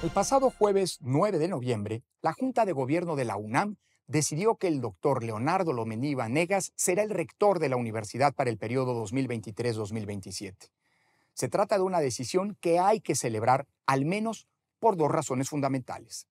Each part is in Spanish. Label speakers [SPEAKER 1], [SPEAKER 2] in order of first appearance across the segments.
[SPEAKER 1] El pasado jueves 9 de noviembre, la Junta de Gobierno de la UNAM decidió que el doctor Leonardo Lomení Vanegas será el rector de la universidad para el periodo 2023-2027. Se trata de una decisión que hay que celebrar al menos por dos razones fundamentales.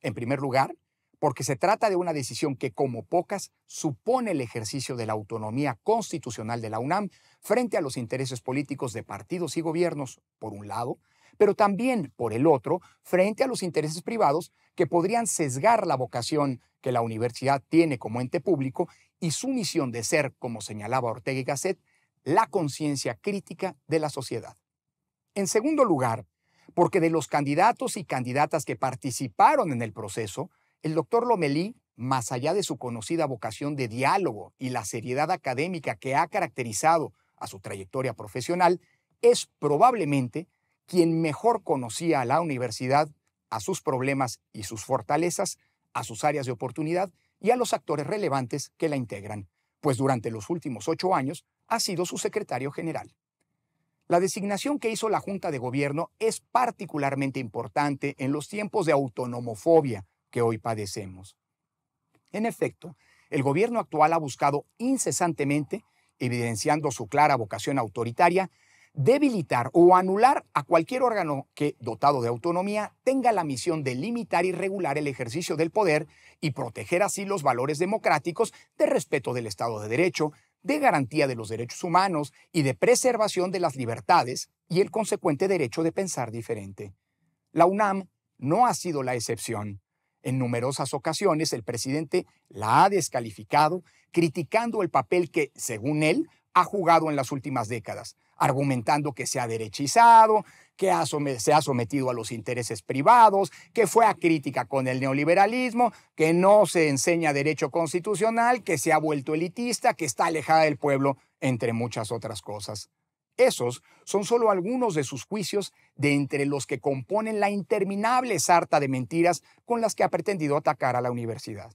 [SPEAKER 1] En primer lugar, porque se trata de una decisión que, como pocas, supone el ejercicio de la autonomía constitucional de la UNAM frente a los intereses políticos de partidos y gobiernos, por un lado, pero también, por el otro, frente a los intereses privados que podrían sesgar la vocación que la universidad tiene como ente público y su misión de ser, como señalaba Ortega y Gasset, la conciencia crítica de la sociedad. En segundo lugar, porque de los candidatos y candidatas que participaron en el proceso, el doctor Lomelí, más allá de su conocida vocación de diálogo y la seriedad académica que ha caracterizado a su trayectoria profesional, es probablemente quien mejor conocía a la universidad, a sus problemas y sus fortalezas, a sus áreas de oportunidad y a los actores relevantes que la integran, pues durante los últimos ocho años ha sido su secretario general. La designación que hizo la Junta de Gobierno es particularmente importante en los tiempos de autonomofobia que hoy padecemos. En efecto, el gobierno actual ha buscado incesantemente, evidenciando su clara vocación autoritaria, debilitar o anular a cualquier órgano que, dotado de autonomía, tenga la misión de limitar y regular el ejercicio del poder y proteger así los valores democráticos de respeto del Estado de Derecho, de garantía de los derechos humanos y de preservación de las libertades y el consecuente derecho de pensar diferente. La UNAM no ha sido la excepción. En numerosas ocasiones el presidente la ha descalificado, criticando el papel que, según él, ha jugado en las últimas décadas, argumentando que se ha derechizado, que se ha sometido a los intereses privados, que fue a crítica con el neoliberalismo, que no se enseña derecho constitucional, que se ha vuelto elitista, que está alejada del pueblo, entre muchas otras cosas. Esos son solo algunos de sus juicios de entre los que componen la interminable sarta de mentiras con las que ha pretendido atacar a la universidad.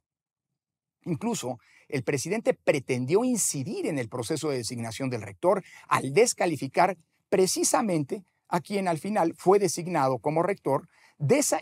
[SPEAKER 1] Incluso el presidente pretendió incidir en el proceso de designación del rector al descalificar precisamente a quien al final fue designado como rector,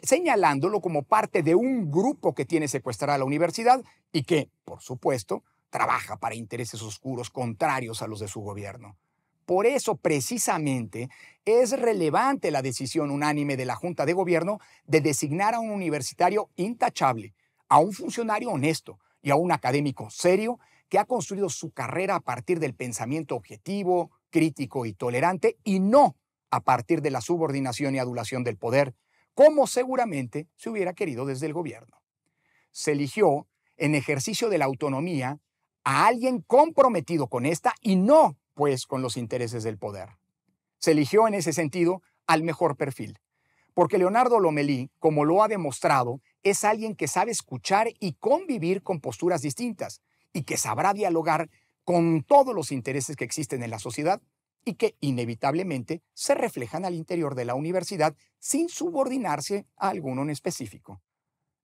[SPEAKER 1] señalándolo como parte de un grupo que tiene secuestrada la universidad y que, por supuesto, trabaja para intereses oscuros contrarios a los de su gobierno. Por eso, precisamente, es relevante la decisión unánime de la Junta de Gobierno de designar a un universitario intachable, a un funcionario honesto, y a un académico serio que ha construido su carrera a partir del pensamiento objetivo, crítico y tolerante y no a partir de la subordinación y adulación del poder, como seguramente se hubiera querido desde el gobierno. Se eligió, en ejercicio de la autonomía, a alguien comprometido con esta y no, pues, con los intereses del poder. Se eligió en ese sentido al mejor perfil, porque Leonardo Lomelí, como lo ha demostrado, es alguien que sabe escuchar y convivir con posturas distintas y que sabrá dialogar con todos los intereses que existen en la sociedad y que inevitablemente se reflejan al interior de la universidad sin subordinarse a alguno en específico.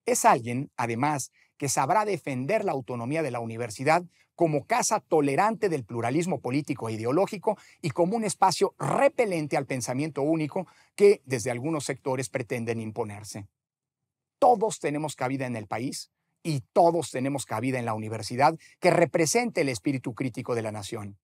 [SPEAKER 1] Es alguien, además, que sabrá defender la autonomía de la universidad como casa tolerante del pluralismo político e ideológico y como un espacio repelente al pensamiento único que desde algunos sectores pretenden imponerse todos tenemos cabida en el país y todos tenemos cabida en la universidad que represente el espíritu crítico de la nación.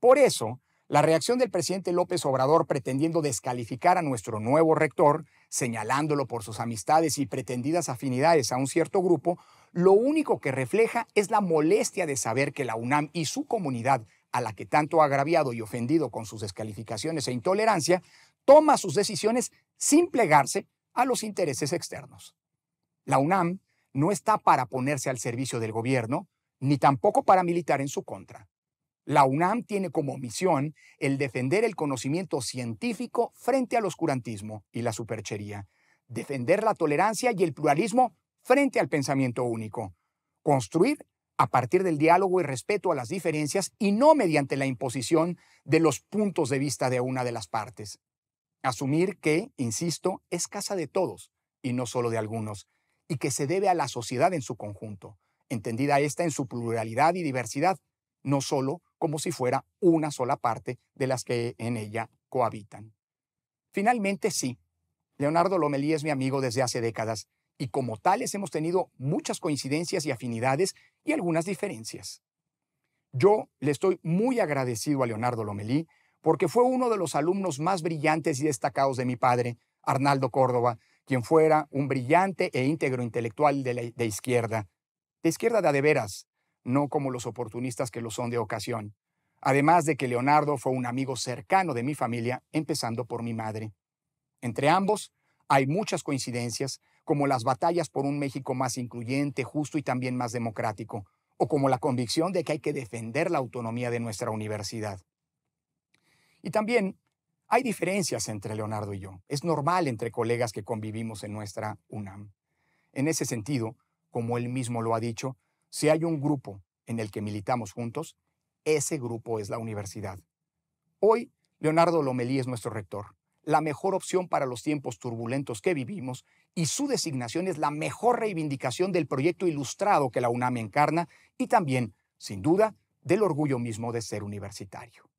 [SPEAKER 1] Por eso, la reacción del presidente López Obrador pretendiendo descalificar a nuestro nuevo rector, señalándolo por sus amistades y pretendidas afinidades a un cierto grupo, lo único que refleja es la molestia de saber que la UNAM y su comunidad, a la que tanto ha agraviado y ofendido con sus descalificaciones e intolerancia, toma sus decisiones sin plegarse a los intereses externos. La UNAM no está para ponerse al servicio del gobierno, ni tampoco para militar en su contra. La UNAM tiene como misión el defender el conocimiento científico frente al oscurantismo y la superchería, defender la tolerancia y el pluralismo frente al pensamiento único, construir a partir del diálogo y respeto a las diferencias y no mediante la imposición de los puntos de vista de una de las partes. Asumir que, insisto, es casa de todos y no solo de algunos, y que se debe a la sociedad en su conjunto, entendida esta en su pluralidad y diversidad, no solo como si fuera una sola parte de las que en ella cohabitan. Finalmente, sí, Leonardo Lomelí es mi amigo desde hace décadas, y como tales hemos tenido muchas coincidencias y afinidades y algunas diferencias. Yo le estoy muy agradecido a Leonardo Lomelí porque fue uno de los alumnos más brillantes y destacados de mi padre, Arnaldo Córdoba, quien fuera un brillante e íntegro intelectual de, izquierda. De izquierda de a de veras, no como los oportunistas que lo son de ocasión. Además de que Leonardo fue un amigo cercano de mi familia, empezando por mi madre. Entre ambos hay muchas coincidencias, como las batallas por un México más incluyente, justo y también más democrático, o como la convicción de que hay que defender la autonomía de nuestra universidad. Y también hay diferencias entre Leonardo y yo. Es normal entre colegas que convivimos en nuestra UNAM. En ese sentido, como él mismo lo ha dicho, si hay un grupo en el que militamos juntos, ese grupo es la universidad. Hoy, Leonardo Lomelí es nuestro rector, la mejor opción para los tiempos turbulentos que vivimos y su designación es la mejor reivindicación del proyecto ilustrado que la UNAM encarna y también, sin duda, del orgullo mismo de ser universitario.